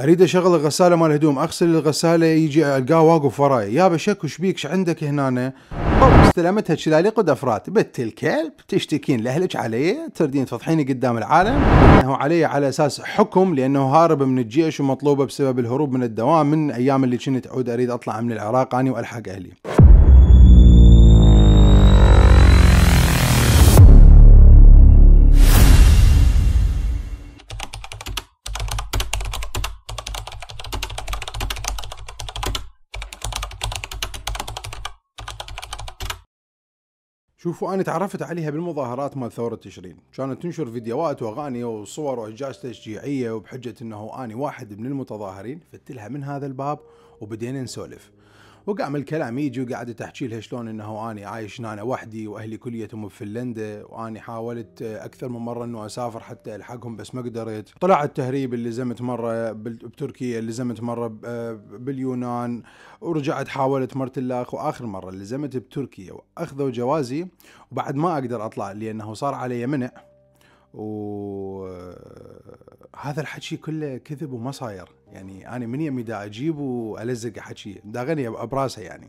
اريد اشغل الغساله مال هدوم اغسل الغساله يجي القاه واقف وراي يابا بشك وش بيك عندك هنا استلمتها شلاليق ودفرات بت الكلب تشتكين لاهلك علي تردين تفضحيني قدام العالم انه علي على اساس حكم لانه هارب من الجيش ومطلوبه بسبب الهروب من الدوام من ايام اللي كنت اعود اريد اطلع من العراق اني والحق اهلي شوفوا انا تعرفت عليها بالمظاهرات مال ثوره تشرين، كانت تنشر فيديوهات واغاني وصور واحجاج تشجيعيه وبحجه انه اني واحد من المتظاهرين، فتلها من هذا الباب وبدينا نسولف، وقام الكلام يجي وقاعدة تحكي لها شلون انه اني عايش هنا وحدي واهلي كليتهم بفنلندا واني حاولت اكثر من مرة انه اسافر حتى الحقهم بس ما قدرت طلع التهريب اللي لزمت مرة بتركيا لزمت مرة باليونان ورجعت حاولت مرة الاخ واخر مرة لزمت بتركيا واخذوا جوازي وبعد ما اقدر اطلع لانه صار علي منع وهذا الحكي كله كذب وما صاير يعني انا من يمي دا اجيب والزق حكي دا غني براسه يعني.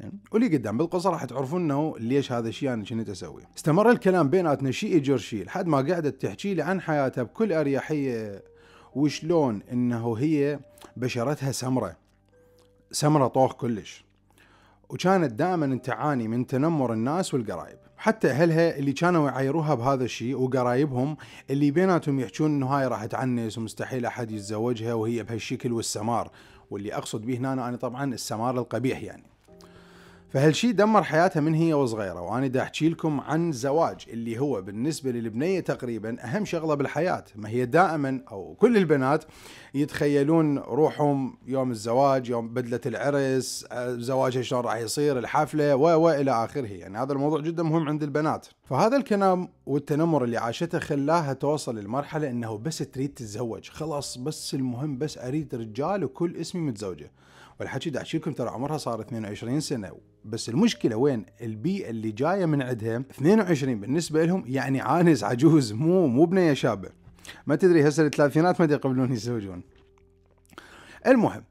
يعني واللي قدام بالقصه راح تعرفون انه ليش هذا الشيء انا كنت اسوي استمر الكلام بيناتنا شيء يجر شيء لحد ما قعدت تحكي لي عن حياتها بكل اريحيه وشلون انه هي بشرتها سمره سمره طوخ كلش وكانت دائما تعاني من تنمر الناس والقرايب حتى اهلها اللي كانوا يعايروها بهذا الشيء وقرايبهم اللي بيناتهم يحجون انه هاي راح تعنس ومستحيل احد يتزوجها وهي بهالشكل والسمار واللي اقصد به هنا انا طبعا السمار القبيح يعني فهالشي دمر حياتها من هي وصغيره وانا دا احكي لكم عن زواج اللي هو بالنسبه للبنيه تقريبا اهم شغله بالحياه ما هي دائما او كل البنات يتخيلون روحهم يوم الزواج يوم بدله العرس آه، زواجها شلون راح يصير الحفله و والى اخره يعني هذا الموضوع جدا مهم عند البنات فهذا الكلام والتنمر اللي عاشته خلاها توصل لمرحله انه بس تريد تتزوج خلاص بس المهم بس اريد رجال وكل اسمي متزوجه والحكي دا احكي لكم ترى عمرها صار 22 سنه بس المشكله وين البيئه اللي جايه من عندها 22 بالنسبه لهم يعني عانس عجوز مو مو بنيه شابه ما تدري هسه الثلاثينات ما يقبلون يتزوجون المهم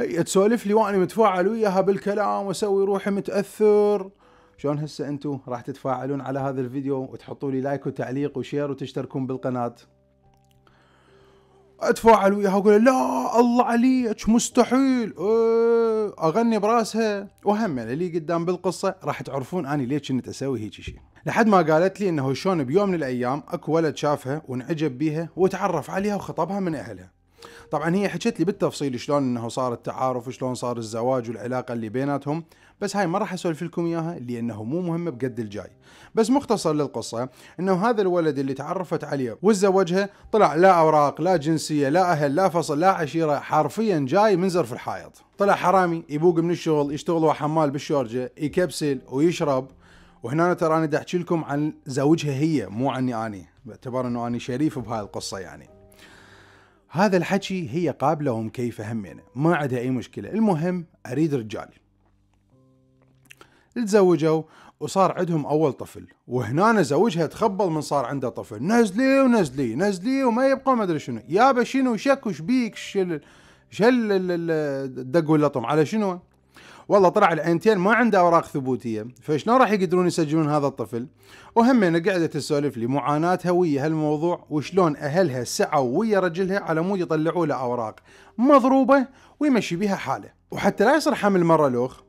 هي تسولف لي وانا متفاعل وياها بالكلام واسوي روحي متاثر شلون هسه انتم راح تتفاعلون على هذا الفيديو وتحطوا لي لايك وتعليق وشير وتشتركون بالقناه اتفاعل وياها اقول لا الله عليك مستحيل أه اغني براسها وهم اللي يعني قدام بالقصه راح تعرفون اني ليش كنت اسوي هيك شيء لحد ما قالت لي انه شلون بيوم من الايام اكو ولد شافها وانعجب بيها وتعرف عليها وخطبها من اهلها طبعا هي حكت لي بالتفصيل شلون انه صار التعارف وشلون صار الزواج والعلاقه اللي بيناتهم بس هاي ما راح اسولف لكم اياها لانه مو مهمه بقد الجاي بس مختصر للقصه انه هذا الولد اللي تعرفت عليه وتزوجها طلع لا اوراق لا جنسيه لا اهل لا فصل لا عشيره حرفيا جاي من زرف الحائط طلع حرامي يبوق من الشغل يشتغل حمال بالشورجه يكبسل ويشرب وهنا ترى انا احكي لكم عن زوجها هي مو عني اني باعتبار انه اني شريف بهاي القصه يعني هذا الحكي هي قابله ومكيفه همينه ما عندها اي مشكله المهم اريد رجال تزوجوا وصار عندهم اول طفل وهنا زوجها تخبل من صار عنده طفل نزلي ونزلي نزلي وما يبقى ما ادري شنو يابا شنو شك وش بيك شل شل الدق واللطم على شنو والله طلع العينتين ما عنده اوراق ثبوتيه فشلون راح يقدرون يسجلون هذا الطفل وهم قعدت تسولف لي معاناتها ويا هالموضوع وشلون اهلها سعوا ويا رجلها على مود يطلعوا له اوراق مضروبه ويمشي بها حاله وحتى لا يصير حمل مره لوخ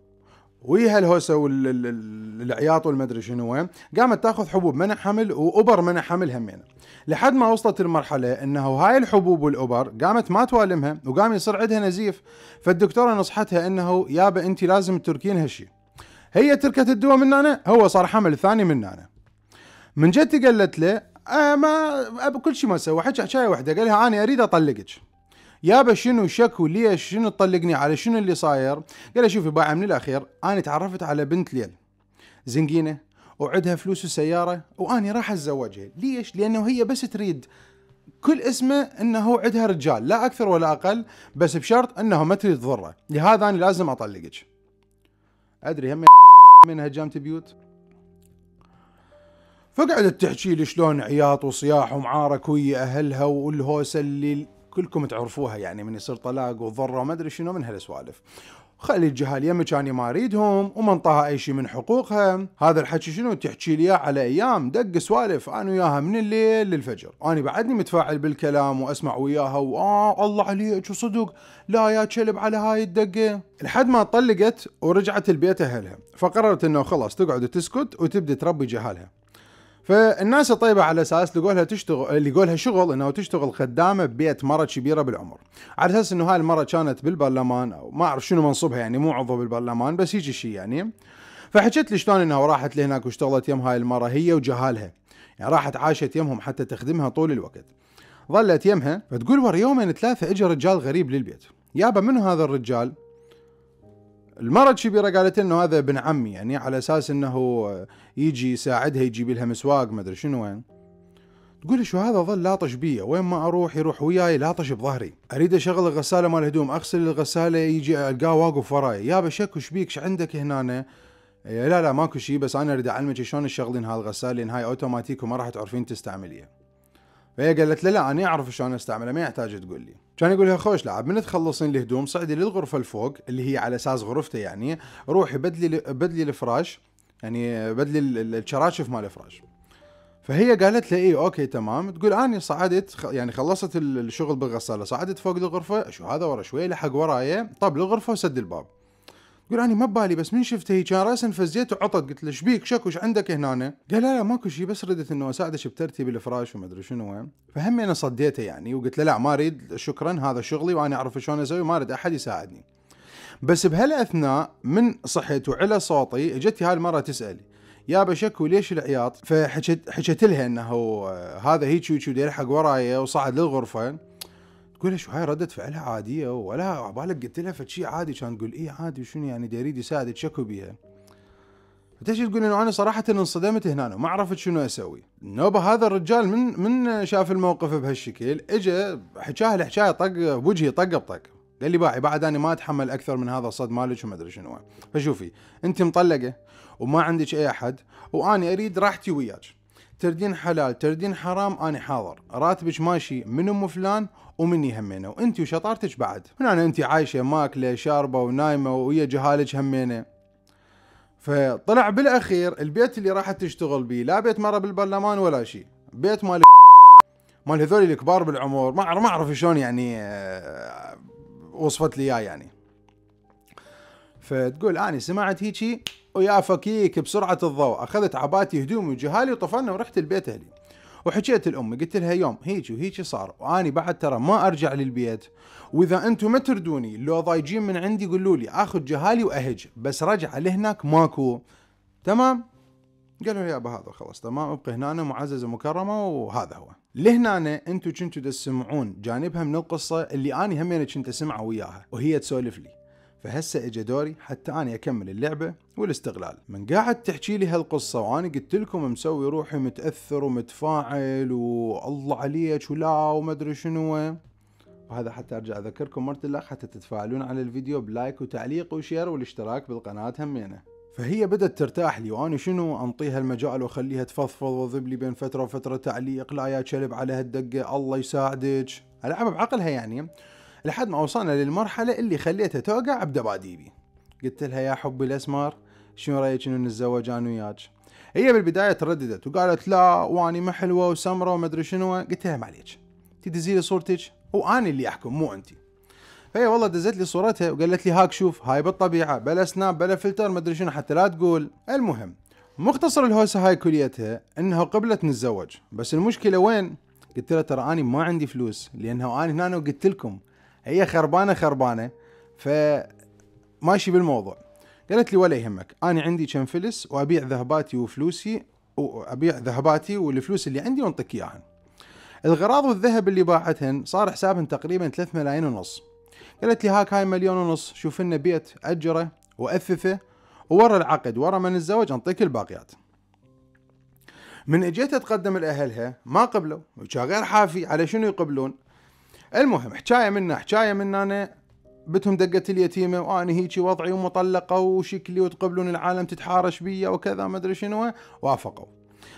ويا هالهوسه والعياط والمدري شنو قامت تاخذ حبوب منع حمل وابر منع حمل همينه لحد ما وصلت المرحله انه هاي الحبوب والابر قامت ما توالمها وقام يصير عندها نزيف فالدكتوره نصحتها انه يابا انت لازم تركين هالشي هي تركت الدواء من نانا هو صار حمل ثاني من نانا من جد قالت له آه ما كل شيء ما سوى حكى حكايه واحده قال لها انا اريد اطلقك يابا شنو شكو ليش شنو تطلقني على شنو اللي صاير قال له شوفي باع من الاخير انا تعرفت على بنت ليل زنقينه وعدها فلوس وسياره واني راح اتزوجها ليش لانه هي بس تريد كل اسمه انه عندها رجال لا اكثر ولا اقل بس بشرط انه ما تريد تضره لهذا انا لازم اطلقك ادري هم من هجمت بيوت فقعدت تحكي لي شلون عياط وصياح ومعارك ويا اهلها والهوسه اللي كلكم تعرفوها يعني من يصير طلاق وضره وما ادري شنو من هالسوالف خلي الجهال يمك اني ما اريدهم وما انطاها اي شيء من حقوقها هذا الحكي شنو تحكي لي على ايام دق سوالف انا وياها من الليل للفجر انا بعدني متفاعل بالكلام واسمع وياها واه الله عليك وصدق لا يا كلب على هاي الدقه لحد ما طلقت ورجعت البيت اهلها فقررت انه خلاص تقعد وتسكت وتبدا تربي جهالها فالناس طيبه على اساس لقوا لها تشتغل اللي لقوا لها شغل انه تشتغل خدامه ببيت مره كبيره بالعمر على اساس انه هاي المره كانت بالبرلمان او ما اعرف شنو منصبها يعني مو عضو بالبرلمان بس هيجي شيء يعني فحكت لي شلون انها راحت لهناك واشتغلت يم هاي المره هي وجهالها يعني راحت عاشت يمهم حتى تخدمها طول الوقت ظلت يمها فتقول ورا يومين ثلاثه اجى رجال غريب للبيت يابا منو هذا الرجال المرة شبيرة قالت انه هذا ابن عمي يعني على اساس انه يجي يساعدها يجيب لها مسواق ما ادري شنو وين يعني. تقول شو هذا ظل لاطش بيا وين ما اروح يروح وياي لاطش بظهري اريد اشغل الغساله مال هدوم اغسل الغساله يجي القاه واقف وراي يابا شكو شبيك بيك عندك هنا إيه، لا لا ماكو شيء بس انا اريد اعلمك شلون تشغلين هالغساله لان هاي اوتوماتيك وما راح تعرفين تستعمليها فهي قالت له لا انا اعرف شلون استعمله ما يحتاج تقول لي كان يقول لها خوش لعب من تخلصين الهدوم صعدي للغرفه الفوق اللي هي على اساس غرفته يعني روحي بدلي بدلي الفراش يعني بدلي الشراشف مال الفراش فهي قالت له ايه اوكي تمام تقول اني صعدت يعني خلصت الشغل بالغساله صعدت فوق الغرفه شو هذا ورا شوي لحق وراي طب الغرفه وسد الباب يقول انا ما ببالي بس من شفته هيك كان راسا فزيت وعطت قلت له شبيك شكو ايش عندك هنا؟ قال لا لا ماكو شيء بس ردت انه اساعدك بترتيب الفراش وما ادري شنو فهم انا صديته يعني وقلت له لا ما اريد شكرا هذا شغلي وانا اعرف شلون اسوي ما اريد احد يساعدني. بس بهالاثناء من صحيت وعلى صوتي اجت هاي المره تسال يا شكو ليش العياط؟ فحكت حكت لها انه آه، هذا هيك هيك يلحق وراي وصعد للغرفه تقول شو هاي ردة فعلها عادية ولا عبالك قلت لها فشي عادي كان تقول اي عادي شنو يعني دا يريد يساعدك شكو بيها فتجي تقول انه انا صراحة انصدمت هنا وما عرفت شنو اسوي. نوبة هذا الرجال من من شاف الموقف بهالشكل اجى حكاها الحكاية طق بوجهي طق بطق. قال لي باعي بعد انا ما اتحمل اكثر من هذا الصد مالك وما ادري شنو. فشوفي انت مطلقة وما عندك اي احد واني اريد راحتي وياك. تردين حلال تردين حرام أنا حاضر راتبك ماشي من أم فلان ومني همينه وانت وشطارتك بعد هنا انت عايشه ماكله شاربه ونايمه ويا جهالك همينه فطلع بالاخير البيت اللي راحت تشتغل بيه لا بيت مره بالبرلمان ولا شيء بيت مال مال هذول الكبار بالعمر ما ما اعرف شلون يعني آه، وصفت لي اياه يعني فتقول اني سمعت هيجي ويا فكيك بسرعه الضوء اخذت عباتي هدومي وجهالي وطفنا ورحت البيت اهلي وحكيت لامي قلت لها يوم هيجي وهيجي صار واني بعد ترى ما ارجع للبيت واذا انتم ما تردوني لو ضايجين من عندي قولوا لي اخذ جهالي واهج بس رجع لهناك ماكو تمام قالوا يابا هذا خلاص تمام ابقى هنا معززه مكرمه وهذا هو لهنا انتم كنتوا تسمعون جانبها من القصه اللي اني همينه كنت اسمعها وياها وهي تسولف لي فهسه اجى دوري حتى اني اكمل اللعبه والاستغلال من قاعد تحكي لي هالقصه وانا قلت لكم مسوي روحي متاثر ومتفاعل والله عليك ولا وما ادري شنو وهذا حتى ارجع اذكركم مرة الاخ حتى تتفاعلون على الفيديو بلايك وتعليق وشير والاشتراك بالقناه همينه يعني. فهي بدت ترتاح لي وانا شنو انطيها المجال واخليها تفضفض واضرب لي بين فتره وفتره تعليق لا يا كلب على هالدقه الله يساعدك العبها بعقلها يعني لحد ما وصلنا للمرحلة اللي خليتها توقع بدباديبي قلت لها يا حبي الأسمر شنو رايك انه نتزوج انا وياك هي بالبدايه ترددت وقالت لا واني ما حلوة وسمره وما ادري شنو قلت لها ما عليك لي صورتك واني اللي احكم مو انت فهي والله دزت لي صورتها وقالت لي هاك شوف هاي بالطبيعه بلا سناب بلا فلتر ما ادري شنو حتى لا تقول المهم مختصر الهوسه هاي كليتها انها قبلت نتزوج بس المشكله وين قلت لها ترى اني ما عندي فلوس لانها انا هنا وقلت لكم هي خربانه خربانه فماشي بالموضوع قالت لي ولا يهمك انا عندي كم فلس وابيع ذهباتي وفلوسي وابيع ذهباتي والفلوس اللي عندي وانطيك اياهن الغراض والذهب اللي باعتهن صار حسابهن تقريبا 3 ملايين ونص قالت لي هاك هاي مليون ونص شوف لنا بيت اجره واثثه وورا العقد ورا من نتزوج انطيك الباقيات من اجيت اتقدم لاهلها ما قبلوا وكان غير حافي على شنو يقبلون المهم حكايه منا حكايه منا انا بتهم دقت اليتيمه وانا هيجي وضعي ومطلقه وشكلي وتقبلون العالم تتحارش بيا وكذا ما ادري شنو وافقوا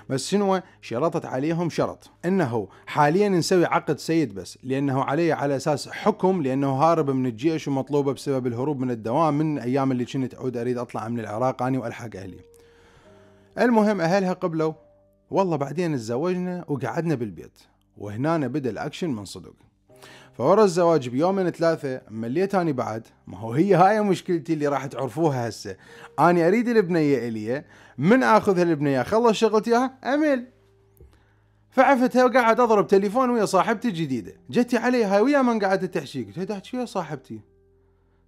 بس شنو شرطت عليهم شرط انه حاليا نسوي عقد سيد بس لانه عليه على اساس حكم لانه هارب من الجيش ومطلوبه بسبب الهروب من الدوام من ايام اللي كنت اعود اريد اطلع من العراق اني والحق اهلي المهم اهلها قبلوا والله بعدين تزوجنا وقعدنا بالبيت وهنا بدا الاكشن من صدق فورا الزواج بيومين ثلاثة مليت أني بعد ما هو هي هاي مشكلتي اللي راح تعرفوها هسه اني أريد البنية إلي من أخذها البنية أخلص شغلتي إياها أمل فعفتها وقاعد أضرب تليفون ويا صاحبتي الجديدة جتي عليها ويا من قعدت تحشي قلت لها تحكي ويا صاحبتي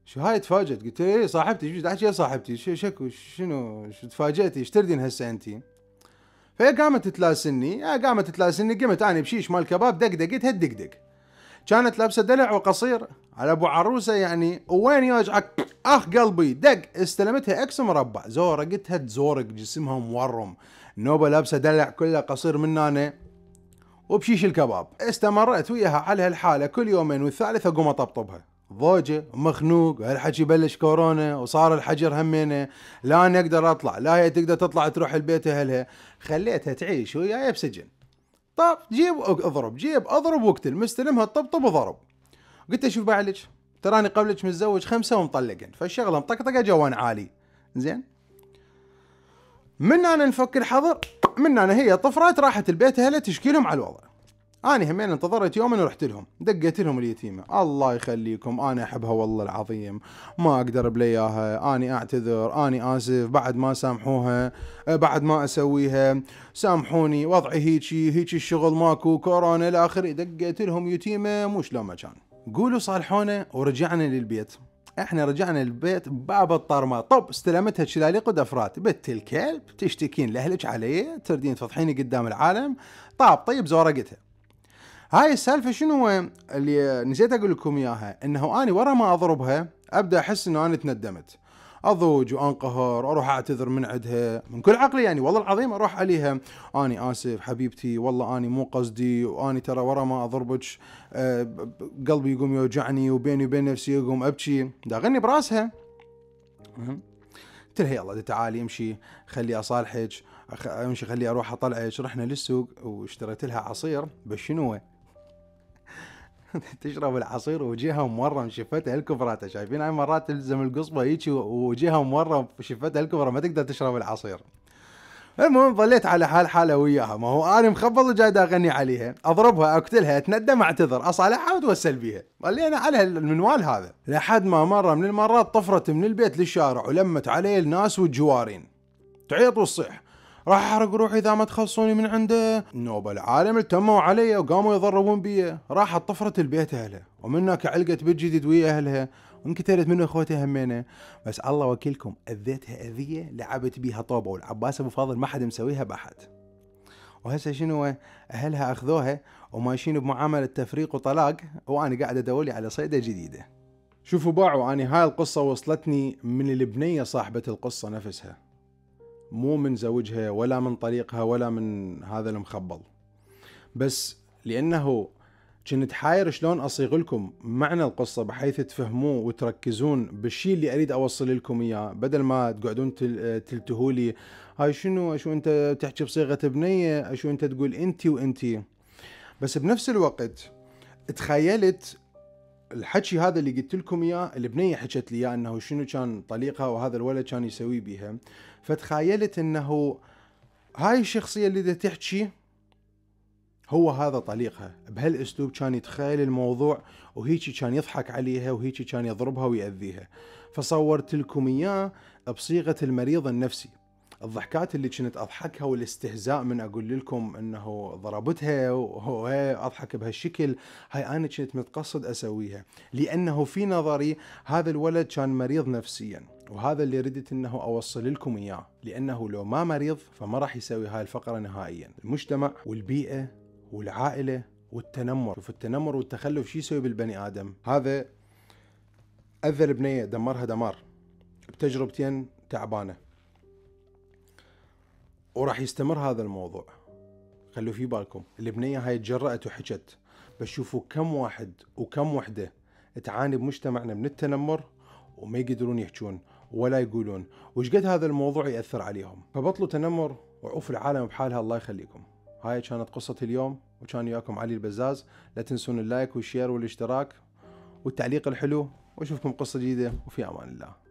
شو هاي تفاجئت قلت لها إيه صاحبتي شو تحكي يا صاحبتي شو شكو شنو شو تفاجئتي ايش تردين هسه أنتِ فهي قامت تلاسني آه، قامت تلاسني قمت انا بشيش مال كباب دقدقت دق. كانت لابسه دلع وقصير على ابو عروسه يعني وين يوجعك اخ قلبي دق استلمتها اكس مربع زورقتها تزورق جسمها مورم نوبه لابسه دلع كله قصير من نانه وبشيش الكباب استمرت وياها على هالحاله كل يومين والثالث اقوم اطبطبها ضوجه مخنوق هالحكي بلش كورونا وصار الحجر همينه لا انا اقدر اطلع لا هي تقدر تطلع تروح البيت اهلها خليتها تعيش وياي بسجن طب جيب اضرب جيب اضرب واقتل مستلمها طبطب وضرب قلت له شوف بعلج تراني قبلك متزوج خمسه ومطلقين فالشغله مطقطقه جوان عالي زين من انا نفك الحظر من انا هي طفرت راحت البيت اهلها تشكيلهم على الوضع انا همين انتظرت يومين ورحت لهم دقيت لهم اليتيمه الله يخليكم انا احبها والله العظيم ما اقدر بلياها اني اعتذر اني اسف بعد ما سامحوها أه، بعد ما اسويها سامحوني وضعي هيجي هيجي الشغل ماكو كورونا الى اخره دقيت لهم يتيمه مو شلون ما كان قولوا صالحونا ورجعنا للبيت احنا رجعنا البيت باب الطرمة طب استلمتها شلاليق ودفرات بت الكلب تشتكين لاهلك علي تردين تفضحيني قدام العالم طاب طيب زورقتها هاي السالفه شنو اللي نسيت اقول لكم اياها انه اني ورا ما اضربها ابدا احس انه انا تندمت اضوج وانقهر اروح اعتذر من عندها من كل عقلي يعني والله العظيم اروح عليها اني اسف حبيبتي والله اني مو قصدي واني ترى ورا ما اضربك آه، قلبي يقوم يوجعني وبيني وبين نفسي يقوم ابكي داغني براسها قلت لها يلا تعالي امشي خلي اصالحك امشي خلي اروح اطلعك رحنا للسوق واشتريت لها عصير بس شنو تشرب العصير وجهها مورة شفتها الكبرى شايفين هاي مرات تلزم القصبة هيجي وجهها مورة شفتها الكبرى ما تقدر تشرب العصير المهم ظليت على حال حالة وياها ما هو انا مخبط وجاي اغني عليها اضربها اقتلها اتندم اعتذر اصالحها واتوسل بيها ظلينا على المنوال هذا لحد ما مرة من المرات طفرت من البيت للشارع ولمت علي الناس والجوارين تعيط وتصيح راح احرق روحي اذا ما تخلصوني من عنده نوبة العالم التموا علي وقاموا يضربون بي راحت طفرت البيت اهله ومن هناك علقت بيت جديد ويا اهلها وانقتلت منه اخوتها همينه بس الله وكيلكم اذيتها اذيه لعبت بيها طوبه والعباس ابو فاضل ما حد مسويها باحد وهسه شنو اهلها اخذوها وماشيين بمعامله تفريق وطلاق وانا قاعد ادولي على صيده جديده شوفوا باعوا اني هاي القصه وصلتني من البنيه صاحبه القصه نفسها مو من زوجها ولا من طريقها ولا من هذا المخبل بس لانه كنت حاير شلون اصيغ لكم معنى القصه بحيث تفهموه وتركزون بالشيء اللي اريد اوصل لكم اياه بدل ما تقعدون تلتهوا لي هاي شنو شو انت تحكي بصيغه بنيه شو انت تقول انت وانت بس بنفس الوقت تخيلت الحكي هذا اللي قلت لكم اياه البنيه حكت لي اياه انه شنو كان طليقها وهذا الولد كان يسوي بيها فتخيلت انه هاي الشخصيه اللي تحكي هو هذا طليقها بهالاسلوب كان يتخيل الموضوع وهيجي كان يضحك عليها وهيجي كان يضربها ويأذيها فصورت لكم اياه بصيغه المريض النفسي الضحكات اللي كنت اضحكها والاستهزاء من اقول لكم انه ضربتها وهي اضحك بهالشكل هاي انا كنت متقصد اسويها لانه في نظري هذا الولد كان مريض نفسيا وهذا اللي ردت انه اوصل لكم اياه لانه لو ما مريض فما راح يسوي هاي الفقره نهائيا المجتمع والبيئه والعائله والتنمر شوف التنمر والتخلف شو يسوي بالبني ادم هذا اذى البنيه دمرها دمار بتجربتين تعبانه وراح يستمر هذا الموضوع خلوا في بالكم البنية هاي تجرأت وحكت بس شوفوا كم واحد وكم وحدة تعاني بمجتمعنا من التنمر وما يقدرون يحجون ولا يقولون وش قد هذا الموضوع يأثر عليهم فبطلوا تنمر وعوف العالم بحالها الله يخليكم هاي كانت قصة اليوم وكان وياكم علي البزاز لا تنسون اللايك والشير والاشتراك والتعليق الحلو واشوفكم قصة جديدة وفي امان الله